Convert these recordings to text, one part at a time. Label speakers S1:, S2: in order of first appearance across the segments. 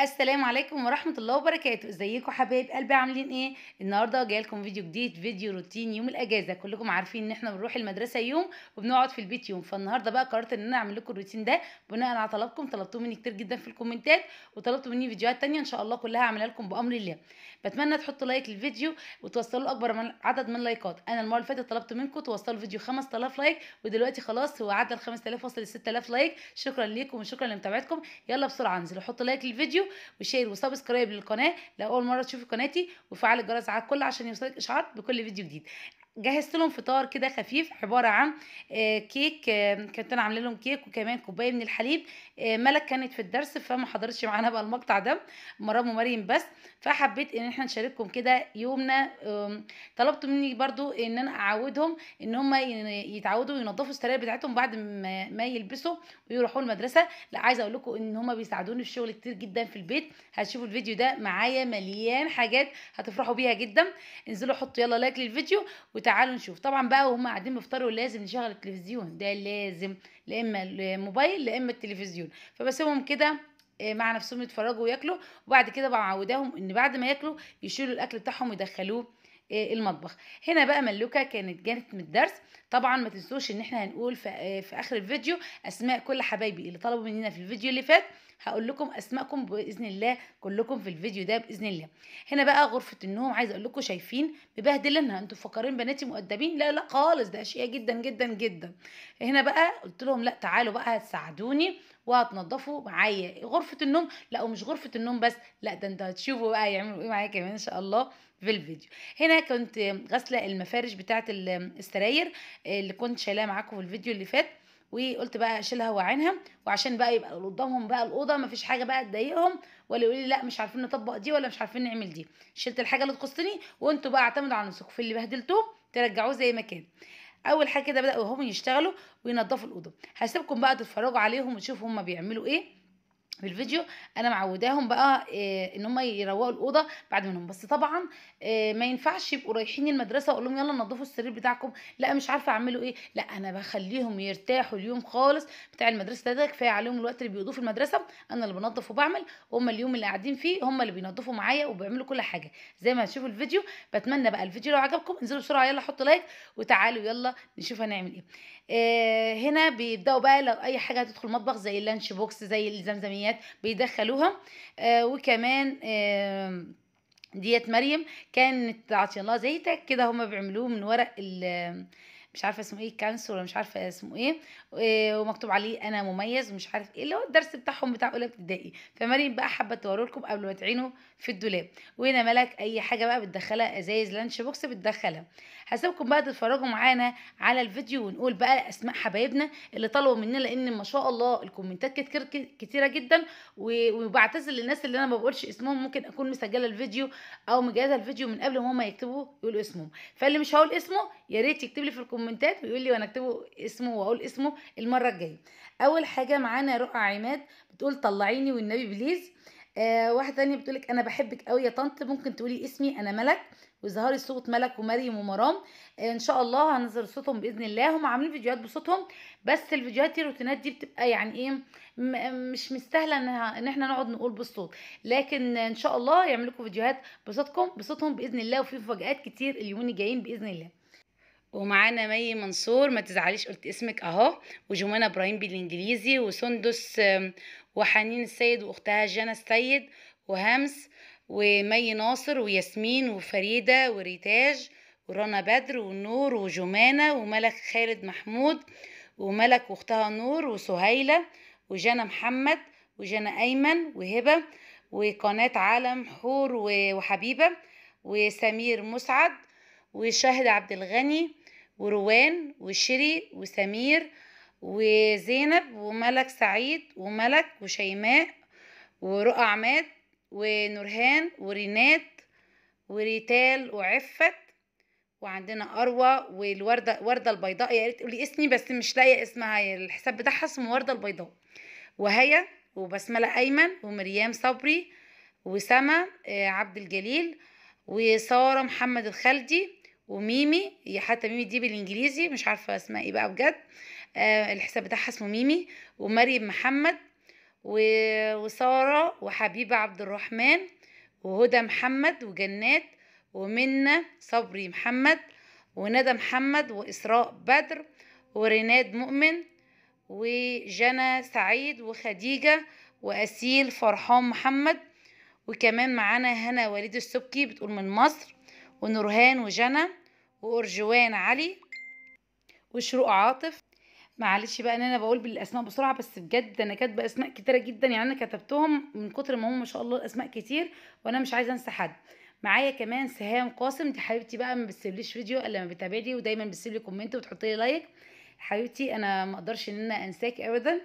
S1: السلام عليكم ورحمة الله وبركاته ازيكم حبايب قلبي عاملين ايه النهاردة جايلكم فيديو جديد فيديو روتين يوم الاجازة كلكم عارفين ان احنا بنروح المدرسة يوم وبنقعد في البيت يوم فالنهاردة بقى قررت ان انا اعمل لكم الروتين ده بناء على طلبكم طلبتوه مني كتير جدا في الكومنتات وطلبتوا مني فيديوهات تانية ان شاء الله كلها هعملها لكم بامر الله بتمنى تحطوا لايك للفيديو وتوصلوا اكبر من عدد من اللايكات انا المره اللي فاتت طلبت منكم توصلوا فيديو 5000 لايك ودلوقتي خلاص هو عدى ال 5000 وصل ل 6000 لايك شكرا ليكم وشكرا لمتابعتكم يلا بسرعه انزلوا حطوا لايك للفيديو وشير وسبسكرايب للقناه لو اول مره تشوفوا قناتي وفعل الجرس على الكل عشان يوصلك اشعار بكل فيديو جديد جهزت لهم فطار كده خفيف عباره عن آه، كيك آه، كنت انا عامله لهم كيك وكمان كوبايه من الحليب آه، ملك كانت في الدرس فما حضرتش معانا بقى المقطع ده مرام ومريم بس فحبيت ان احنا نشارككم كده يومنا طلبت مني برضو ان انا اعودهم ان هم يتعودوا ينظفوا السراير بتاعتهم بعد ما يلبسوا ويروحوا المدرسه لا عايزه اقول لكم ان هم بيساعدوني في شغل كتير جدا في البيت هتشوفوا الفيديو ده معايا مليان حاجات هتفرحوا بيها جدا انزلوا حطوا يلا لايك للفيديو وت وتعالوا نشوف طبعا بقى وهم قاعدين بيفطروا لازم نشغل التلفزيون ده لازم لا اما الموبايل لا اما التلفزيون فبسيبهم كده آه، مع نفسهم يتفرجوا وياكلوا وبعد كده بعوداهم ان بعد ما ياكلوا يشيلوا الاكل بتاعهم ويدخلوه آه، المطبخ هنا بقى ملوكة كانت جانت من الدرس طبعا ما تنسوش ان احنا هنقول في, آه، في اخر الفيديو اسماء كل حبايبي اللي طلبوا مننا في الفيديو اللي فات هقول لكم اسمائكم باذن الله كلكم في الفيديو ده باذن الله هنا بقى غرفه النوم عايزه اقول لكم شايفين مبهدلينها انتوا فاكرين بناتي مؤدبين لا لا خالص ده اشياء جدا جدا جدا هنا بقى قلت لهم لا تعالوا بقى هتساعدوني وهتنضفوا معايا غرفه النوم لا ومش غرفه النوم بس لا ده انتوا هتشوفوا بقى يعملوا ايه معايا كمان ان شاء الله في الفيديو هنا كنت غسله المفارش بتاعه السراير اللي كنت شايلاها معاكم في الفيديو اللي فات وقلت بقى اشيلها واعينها وعشان بقى يبقى قدامهم بقى الاوضه مفيش حاجه بقى تضايقهم ولا يقول لي لا مش عارفين نطبق دي ولا مش عارفين نعمل دي شلت الحاجه اللي تخصني وانتوا بقى اعتمدوا على نفسكم في اللي بهدلتوه ترجعوه زي ما كان اول حاجه كده بداوا هم يشتغلوا وينضفوا الاوضه هسيبكم بقى تتفرجوا عليهم وتشوفوا هم بيعملوا ايه في الفيديو انا معوداهم بقى آه، ان هم يروقوا الاوضه بعد منهم بس طبعا آه، ما ينفعش يبقوا رايحين المدرسه اقول لهم يلا نضفوا السرير بتاعكم لا مش عارفه اعملوا ايه لا انا بخليهم يرتاحوا اليوم خالص بتاع المدرسه ده كفايه عليهم الوقت اللي بيقضوه في المدرسه انا اللي بنضف وبعمل هم اليوم اللي قاعدين فيه هم اللي بينضفوا معايا وبيعملوا كل حاجه زي ما هتشوفوا الفيديو بتمنى بقى الفيديو لو عجبكم انزلوا بسرعه يلا حطوا لايك وتعالوا يلا نشوف هنعمل ايه آه، هنا بيبداوا بقى لو اي حاجه هتدخل المطبخ زي اللانش بوكس زي الزمزميات بيدخلوها آه، وكمان آه، ديت مريم كانت عطيان الله زيتك كده هما بيعملوه من ورق مش عارفه اسمه ايه كانسر ولا مش عارفه اسمه ايه ومكتوب عليه انا مميز ومش عارف ايه اللي هو الدرس بتاعهم بتاع اولى ابتدائي فمريم بقى حابه توري لكم قبل ما تعينوا في الدولاب وهنا ملك اي حاجه بقى بتدخلها ازايز لانش بوكس بتدخلها هسيبكم بقى تتفرجوا معانا على الفيديو ونقول بقى اسماء حبايبنا اللي طلبوا مننا لان ما شاء الله الكومنتات كتير كتيره جدا وبعتذر للناس اللي انا ما بقولش اسمهم ممكن اكون مسجله الفيديو او مجهزه الفيديو من قبل ما هم يكتبوا يقولوا اسمهم فاللي مش هقول اسمه يا ريت يكتب لي في الكومنت الكومنتات ويقول لي وانا اكتبه اسمه واقول اسمه المره الجايه اول حاجه معانا رقع عماد بتقول طلعيني والنبي بليز آه واحده بتقول بتقولك انا بحبك قوي يا طنط ممكن تقولي اسمي انا ملك وظهار الصوت ملك ومريم ومرام آه ان شاء الله هنظهر صوتهم باذن الله هم عاملين فيديوهات بصوتهم بس الفيديوهات دي الروتينات دي بتبقى يعني ايه مش مستاهله ان احنا نقعد نقول بالصوت لكن ان شاء الله يعملوا لكم فيديوهات بصوتكم بصوتهم باذن الله وفي مفاجات كتير اليومين الجايين باذن الله ومعانا مي منصور ما تزعليش قلت اسمك اهو وجمانة ابراهيم بالانجليزي وسندس وحنين السيد واختها جنى السيد وهمس ومي ناصر وياسمين وفريدة وريتاج ورنا بدر ونور وجمانة وملك خالد محمود وملك واختها نور وسهيلة وجنى محمد وجنى أيمن وهبة وقناة عالم حور وحبيبة وسمير مسعد وشاهد عبد الغني وروان وشري وسمير وزينب وملك سعيد وملك وشيماء ورؤى عماد ونورهان ورينات وريتال وعفت وعندنا اروى والورده ورده البيضاء يا ريت تقولي اسمي بس مش لاقيه اسمها الحساب بتاعها اسمه ورده البيضاء وهيا وبسمله ايمن ومريم صبري وسما آه، عبد الجليل وساره محمد الخالدي وميمي هي حتى ميمي دي بالانجليزي مش عارفه اسمها ايه بقى بجد آه الحساب بتاعها اسمه ميمي ومريم محمد وساره وحبيبه عبد الرحمن وهدى محمد وجنات ومنة صبري محمد وندى محمد وإسراء بدر وريناد مؤمن وجنى سعيد وخديجة وأسيل فرحان محمد وكمان معانا هنا وليد السبكي بتقول من مصر ونورهان وجنى وأرجوان علي وشروق عاطف معلش بقى ان انا بقول بالاسماء بسرعه بس بجد انا كاتبه اسماء كتيره جدا يعني انا كتبتهم من كتر ما هم ما شاء الله الاسماء كتير وانا مش عايزه انسى حد معايا كمان سهام قاسم دي حبيبتي بقى ما بتسيبليش فيديو الا لما بتابعني ودايما بتسيب لي كومنت وتحط لي لايك حبيبتي انا ما اقدرش ان انا انساك ابدا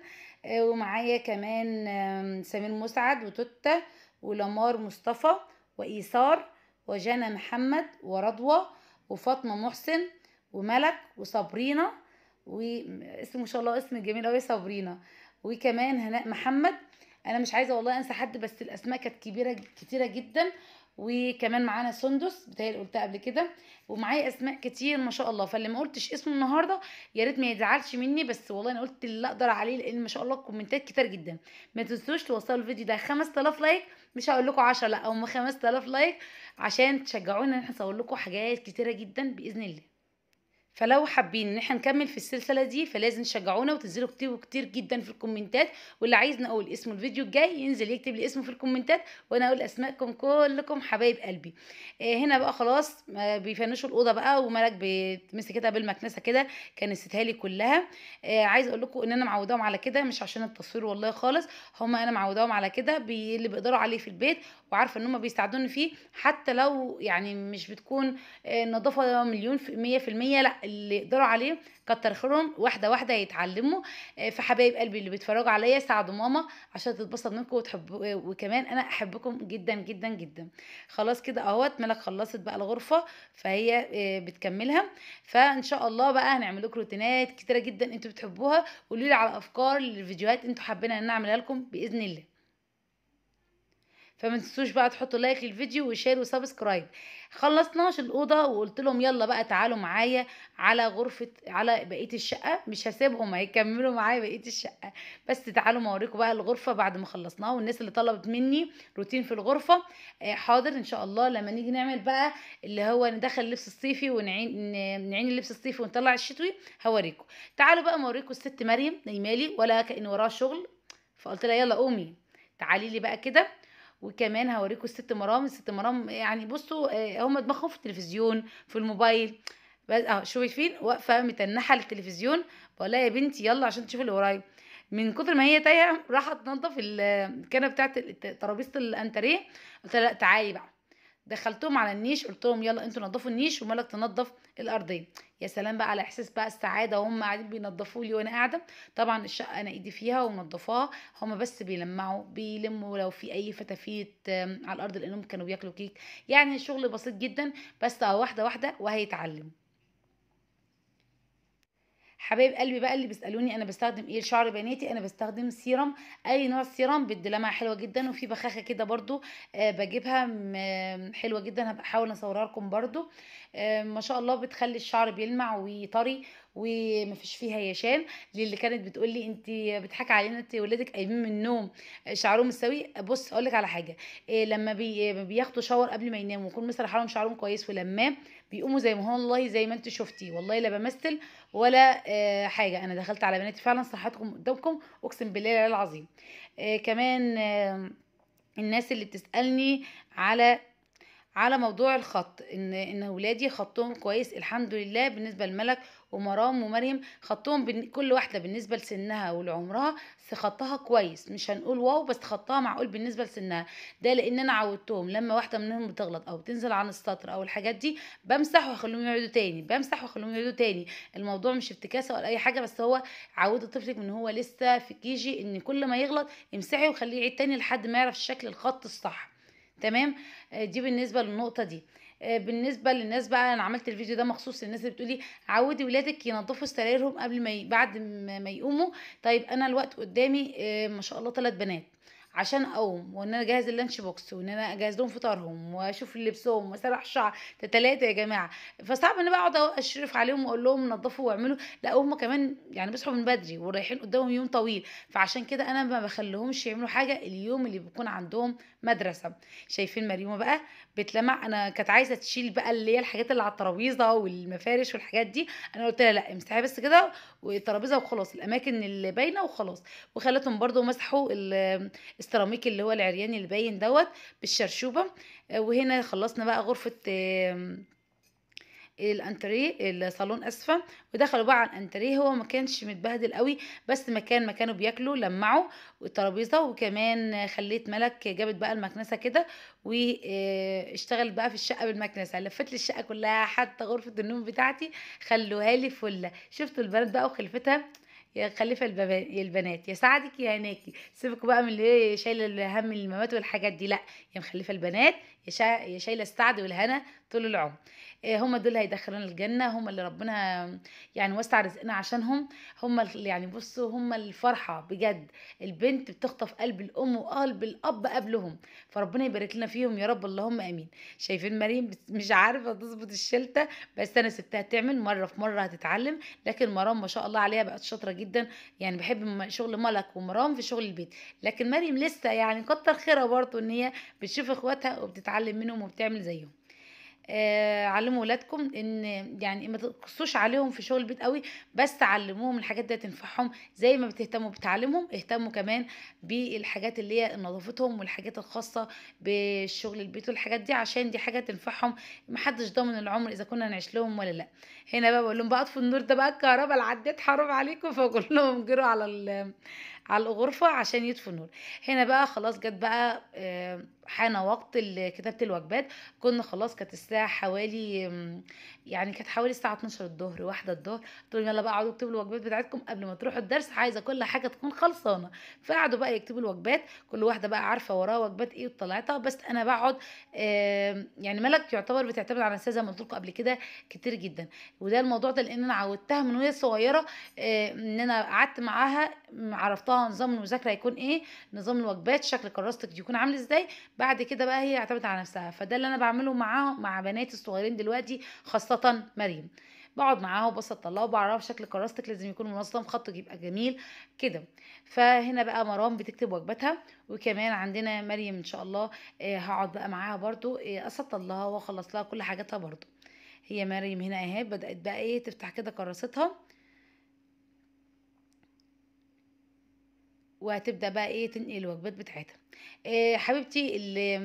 S1: آه، ومعايا كمان سمير مسعد وتوتة ولمار مصطفى وايثار وجانا محمد ورضوى وفاطمة محسن وملك وصابرينا واسم ما شاء الله اسم جميل قوي صابرينا وكمان هناء محمد انا مش عايزه والله انسى حد بس الاسماء كانت كبيره كتيره جدا وكمان معانا سندس اللي قلتها قبل كده ومعايا اسماء كتير ما شاء الله فاللي ما قلتش اسمه النهارده يا ريت ما يزعلش مني بس والله انا قلت اللي اقدر عليه لان ما شاء الله الكومنتات كتير جدا ما تنسوش توصلوا الفيديو ده 5000 لايك مش هقول لكم 10 لا هم 5000 لايك عشان تشجعونا ان احنا نصور لكم حاجات كتيره جدا باذن الله فلو حابين ان احنا نكمل في السلسله دي فلازم تشجعونا وتنزلوا كتير كتير جدا في الكومنتات واللي عايزنا اقول اسمه الفيديو الجاي ينزل يكتب لي اسمه في الكومنتات وانا اقول اسماءكم كلكم حبايب قلبي آه هنا بقى خلاص بيفنشوا الاوضه بقى وملك كده بالمكنسه كده كنستها لي كلها آه عايز اقول لكم ان انا معوداهم على كده مش عشان التصوير والله خالص هما انا معوداهم على كده اللي بيقدروا عليه في البيت وعارفه ان هم بيساعدوني فيه حتى لو يعني مش بتكون النظافه آه، مليون في مية في المية لا اللي يقدروا عليه كتر خيرهم واحده واحده يتعلموا آه، فحبايب قلبي اللي بيتفرجوا عليا ساعدوا ماما عشان تتبسط منكم وتحبوا آه، وكمان انا احبكم جدا جدا جدا خلاص كده اهوت ملك خلصت بقى الغرفه فهي بتكملها فان شاء الله بقى هنعمل لكم روتينات كتيره جدا انتوا بتحبوها قولوا لي على افكار للفيديوهات انتوا حابين ان نعملها لكم باذن الله فما تنسوش بقى تحطوا لايك للفيديو وشير وسبسكرايب خلصناش الاوضه وقلت لهم يلا بقى تعالوا معايا على غرفه على بقيه الشقه مش هسيبهم هيكملوا معايا بقيه الشقه بس تعالوا موريكم بقى الغرفه بعد ما خلصناها والناس اللي طلبت مني روتين في الغرفه آه، حاضر ان شاء الله لما نيجي نعمل بقى اللي هو ندخل اللبس الصيفي ونعين نعين اللبس الصيفي ونطلع الشتوي هوريكم تعالوا بقى موريكم الست مريم نيمالي ولا كان وراها شغل فقلت لها يلا قومي تعالي لي بقى كده وكمان هوريكم الست مرام الست مرام يعني بصوا آه، هم دماغهم في التلفزيون في الموبايل بس اه شايفين فين واقفه متنحه للتلفزيون بقول لها يا بنتي يلا عشان تشوفي اللي ورايا من كتر ما هي تايهه راحت تنظف الكنبه بتاعت ترابيزه الانتريه قلت لها لا تعالي بقى دخلتهم على النيش قلت لهم يلا انتوا نظفوا النيش ومالك تنظف الارضيه يا سلام بقى على احساس بقى السعاده وهم قاعدين بينظفوا لي وانا قاعده طبعا الشقه انا ايدي فيها ومنظفاها هم بس بيلمعوا بيلموا لو في اي فتافيت على الارض لانهم كانوا بياكلوا كيك يعني شغل بسيط جدا بس واحده واحده وهيتعلموا حبايب قلبي بقى اللي بيسالوني انا بستخدم ايه لشعر بناتي انا بستخدم سيرم اي نوع سيرم بيدي لمعه حلوه جدا وفي بخاخه كده برده آه، بجيبها حلوه جدا هبقى احاول اصورها لكم برده آه، ما شاء الله بتخلي الشعر بيلمع وطري وما فيش فيها يشان اللي كانت بتقول لي انت بتضحكي علينا انت ولادك قايمين من النوم آه، شعرهم مستوي بص اقول لك على حاجه إيه لما بي آه، بياخدوا شاور قبل ما يناموا ويكون مثلا حالهم شعرهم كويس ولما بيقوموا زي ما هو والله زي ما انت شفتي والله لا بمثل ولا آه حاجه انا دخلت على بناتي فعلا صحتكم قدامكم اقسم بالله العلي العظيم آه كمان آه الناس اللي بتسالني على على موضوع الخط ان ان ولادي خطهم كويس الحمد لله بالنسبه للملك ومرام ومريم خطهم كل واحده بالنسبه لسنها ولعمرها خطها كويس مش هنقول واو بس خطها معقول بالنسبه لسنها ده لان انا عودتهم لما واحده منهم بتغلط او بتنزل عن السطر او الحاجات دي بمسح واخليهم يقعدوا تاني بمسح واخليهم يقعدوا تاني الموضوع مش افتكاسه ولا اي حاجه بس هو عود طفلك من هو لسه في كيجي ان كل ما يغلط امسحي وخليه يعيد تاني لحد ما يعرف شكل الخط الصح تمام آه، دي بالنسبه للنقطه دي آه، بالنسبه للناس بقى انا عملت الفيديو ده مخصوص للناس اللي بتقولي عودي ولادك ينظفوا سرايرهم قبل ما ي... بعد ما يقوموا طيب انا الوقت قدامي آه، ما شاء الله ثلاث بنات عشان اقوم وان انا اجهز اللانش بوكس وان انا اجهز لهم فطارهم واشوف لبسهم واسرح شعر ده تلاته يا جماعه فصعب ان انا بقعد اشرف عليهم واقول لهم نظفوا واعملوا لا هم كمان يعني بيصحوا من بدري ورايحين قدامهم يوم طويل فعشان كده انا ما بخليهمش يعملوا حاجه اليوم اللي بيكون عندهم مدرسه شايفين مريومه بقى بتلمع انا كانت عايزه تشيل بقى اللي هي الحاجات اللي على الترابيزه والمفارش والحاجات دي انا قلت لها لا امسحي بس كده والترابيزه وخلاص الاماكن اللي باينه وخلاص وخلتهم برضو مسحوا السيراميك اللي هو العريان اللي باين دوت بالشرشوبه آه، وهنا خلصنا بقى غرفه الانتريه الصالون اسفه ودخلوا بقى على الانتريه هو ما كانش متبهدل قوي بس مكان ما كانوا بياكلوا لمعوا الترابيزه وكمان خليت ملك جابت بقى المكنسه كده واشتغلت بقى في الشقه بالمكنسه لفت لي الشقه كلها حتى غرفه النوم بتاعتي خلوها لي فله شفتوا البنات بقى وخلفتها يا خليفه البنات يا سعدك يا هناكي سيبكوا بقى من اللي شايله هم المامات والحاجات دي لا يا مخلفه البنات يا شايله السعد والهنا طول العمر آه، هم دول هيدخلونا الجنه هم اللي ربنا يعني وسع رزقنا عشانهم هم اللي يعني بصوا هم الفرحه بجد البنت بتخطف قلب الام وقلب الاب قبلهم فربنا يبارك لنا فيهم يا رب اللهم امين شايفين مريم مش عارفه تظبط الشلته بس انا سبتها تعمل مره في مره هتتعلم لكن مرام ما شاء الله عليها بقت شاطره جدا يعني بحب شغل ملك ومرام في شغل البيت لكن مريم لسه يعني كتر خيرها برضه ان هي بتشوف اخواتها وبتتعلم بتتعلم منهم وبتعمل زيهم آه علموا ولادكم ان يعني ما تقصوش عليهم في شغل البيت قوي بس علموهم الحاجات دي تنفعهم زي ما بتهتموا بتعلمهم اهتموا كمان بالحاجات اللي هي نظافتهم والحاجات الخاصه بالشغل البيت والحاجات دي عشان دي حاجه تنفعهم محدش ضامن العمر اذا كنا نعيش لهم ولا لا هنا بقى بقول لهم بقى اطفوا النور ده بقى الكهرباء اللي عديت حرام عليكم فكلهم جروا على على الغرفه عشان يطفوا هنا بقى خلاص جت بقى آه، حان وقت كتابه الوجبات كنا خلاص كانت الساعه حوالي يعني كانت حوالي الساعه 12 الظهر واحدة الظهر قلت لهم يلا بقى اقعدوا اكتبوا الوجبات بتاعتكم قبل ما تروحوا الدرس عايزه كل حاجه تكون خلصانه فقعدوا بقى يكتبوا الوجبات كل واحده بقى عارفه وراها وجبات ايه وطلعتها بس انا بقعد آه يعني ملك يعتبر بتعتمد على الاستاذه زي ما قلت لكم قبل كده كتير جدا وده الموضوع ده لان انا عودتها من وهي صغيره آه ان انا قعدت معاها عرفتها نظام المذاكره هيكون ايه نظام الوجبات شكل كراستك يكون عامل ازاي بعد كده بقى هي اعتمدت على نفسها فده اللي انا بعمله معاها مع بناتي الصغيرين دلوقتي خاصه خاصة مريم بقعد معاها وبسط الله وبعرف شكل كراستك لازم يكون منظم خطك يبقى جميل كده فهنا بقى مرام بتكتب وجبتها وكمان عندنا مريم ان شاء الله آه، هقعد بقى معاها برضو قصدت آه، الله واخلص لها كل حاجاتها برضو هي مريم هنا اهي بدات بقى ايه تفتح كده كراستها وهتبدا بقى ايه تنقل الوجبات بتاعتها إيه حبيبتي اللي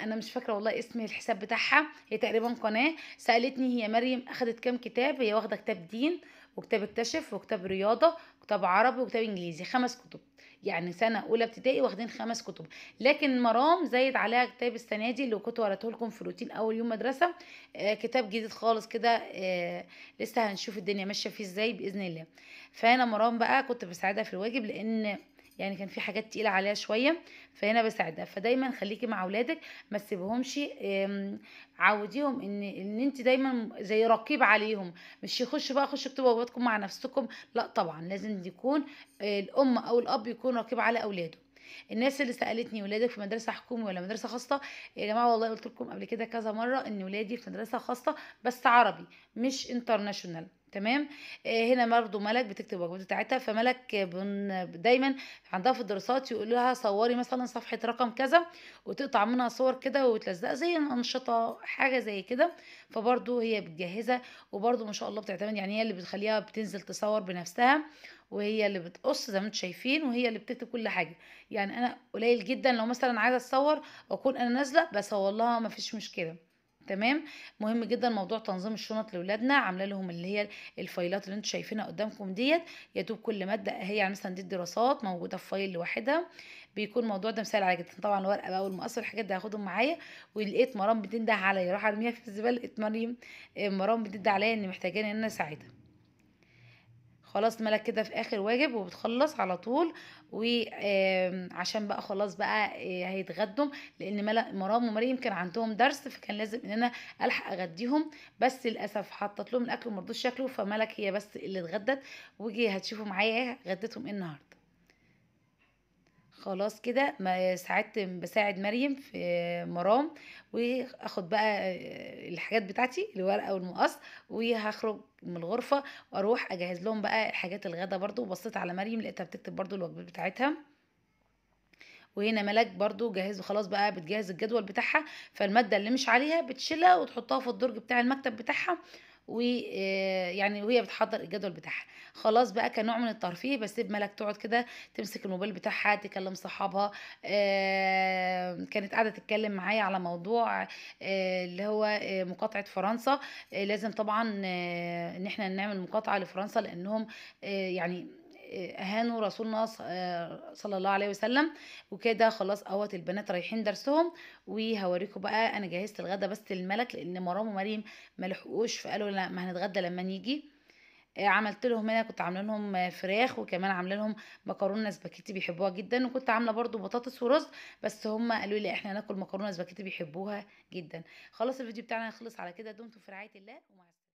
S1: انا مش فاكره والله اسم الحساب بتاعها هي تقريبا قناه سالتني هي مريم اخدت كام كتاب هي واخده كتاب دين وكتاب اكتشف وكتاب رياضه وكتاب عربي وكتاب انجليزي خمس كتب يعني سنه اولى ابتدائي واخدين خمس كتب لكن مرام زايد عليها كتاب السنه دي اللي كنت وريته لكم في روتين اول يوم مدرسه آه كتاب جديد خالص كده آه لسه هنشوف الدنيا ماشيه فيه ازاي باذن الله فانا مرام بقى كنت بساعدها في الواجب لان يعني كان في حاجات تقيله عليها شويه فهنا بساعدها فدايما خليكي مع اولادك ما تسيبهمش عوديهم ان ان انت دايما زي رقيب عليهم مش يخش بقى خشوا اكتبوا واجباتكم مع نفسكم لا طبعا لازم يكون الام او الاب يكون رقيب على اولاده الناس اللي سالتني ولادك في مدرسه حكومي ولا مدرسه خاصه يا جماعه والله قلت لكم قبل كده كذا مره ان ولادي في مدرسه خاصه بس عربي مش انترناشونال تمام آه، هنا برضو ملك بتكتب الواجبات بتاعتها فملك دايما عندها في الدراسات يقول لها صوري مثلا صفحه رقم كذا وتقطع منها صور كده وتلزقها زي الانشطه حاجه زي كده فبرضو هي بتجهزها وبرضو ما شاء الله بتعتمد يعني هي اللي بتخليها بتنزل تصور بنفسها وهي اللي بتقص زي ما انتم شايفين وهي اللي بتكتب كل حاجه يعني انا قليل جدا لو مثلا عايزه اتصور واكون انا نازله بصور لها مفيش مشكله تمام مهم جدا موضوع تنظيم الشنط لاولادنا عامله لهم اللي هي الفايلات اللي انتوا شايفينها قدامكم ديت يا دوب كل ماده اهي يعني مثلا دي الدراسات موجوده في فايل لوحدها بيكون الموضوع ده مثال على جدا طبعا الورقه بقى والمقص والحاجات دي هاخدهم معايا ولقيت مرام بتنده عليا راح ارميها في الزباله لقيت مريم آه، مرام بتنده عليا اني محتاجاني ان انا اساعدها خلاص مالك كده في اخر واجب وبتخلص على طول وعشان بقى خلاص بقى آه، هيتغدوا لان مرام ومريم كان عندهم درس فكان لازم ان انا الحق اغديهم بس للاسف حطت لهم الاكل ومرضوش شكله فملك هي بس اللي اتغدت وجي هتشوفوا معايا غدتهم ايه النهارده خلاص كده ساعدت بساعد مريم في مرام واخد بقى آه، الحاجات بتاعتي الورقه والمقص وهخرج من الغرفه واروح اجهز لهم بقى حاجات الغدا برده بصيت على مريم لقيتها بتكتب برده الوجبات بتاعتها وهنا ملاك برضو جهز خلاص بقى بتجهز الجدول بتاعها فالماده اللي مش عليها بتشيلها وتحطها في الدرج بتاع المكتب بتاعها ويعني آه، وهي بتحضر الجدول بتاعها خلاص بقى كنوع من الترفيه بس ملك تقعد كده تمسك الموبايل بتاعها تكلم صحابها آه، كانت قاعده تتكلم معايا على موضوع آه، اللي هو مقاطعه فرنسا لازم طبعا ان احنا نعمل مقاطعه لفرنسا لانهم يعني اهانوا رسولنا آه، صلى الله عليه وسلم وكده خلاص اهوت البنات رايحين درسهم وهوريكم بقى انا جهزت الغدا بس للملك لان مرام ومريم ما لحقوش فقالوا لا ما هنتغدى لما نيجي آه، عملت لهم هنا إيه؟ كنت عامله لهم فراخ وكمان عامله لهم مكرونه سباكيتي بيحبوها جدا وكنت عامله برضو بطاطس ورز بس هم قالوا لي احنا هناكل مكرونه سباكيتي بيحبوها جدا خلاص الفيديو بتاعنا خلص على كده دمتم في رعايه الله ومع